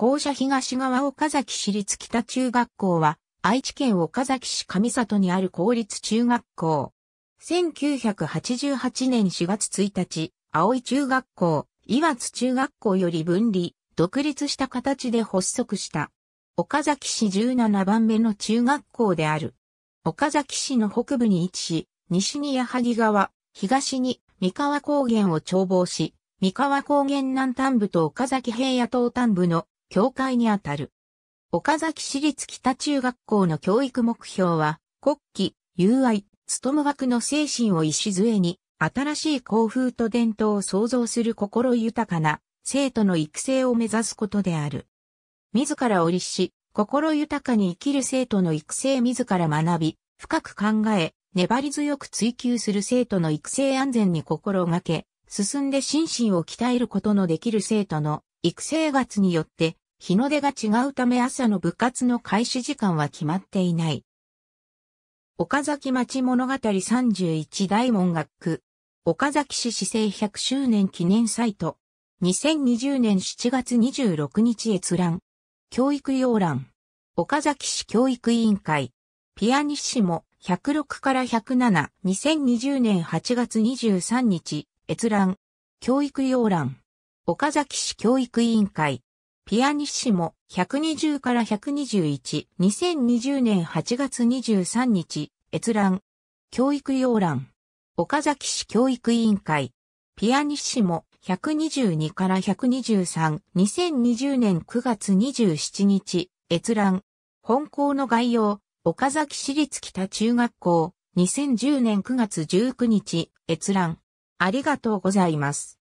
校舎東側岡崎市立北中学校は、愛知県岡崎市上里にある公立中学校。1988年4月1日、青井中学校、岩津中学校より分離、独立した形で発足した。岡崎市17番目の中学校である。岡崎市の北部に位置し、西に矢作川、東に三河高原を眺望し、三河高原南端部と岡崎平野東端部の教会にあたる。岡崎市立北中学校の教育目標は、国旗、友愛、務学の精神を礎に、新しい校風と伝統を創造する心豊かな生徒の育成を目指すことである。自らを律し、心豊かに生きる生徒の育成自ら学び、深く考え、粘り強く追求する生徒の育成安全に心がけ、進んで心身を鍛えることのできる生徒の育成月によって日の出が違うため朝の部活の開始時間は決まっていない。岡崎町物語31大門学区。岡崎市市政100周年記念サイト。2020年7月26日閲覧。教育要覧。岡崎市教育委員会。ピアニッシモ106から107。2020年8月23日。閲覧。教育要覧。岡崎市教育委員会。ピアニッシモ120から121、2020年8月23日、閲覧。教育要覧。岡崎市教育委員会。ピアニッシモ122から123、2020年9月27日、閲覧。本校の概要、岡崎市立北中学校、2010年9月19日、閲覧。ありがとうございます。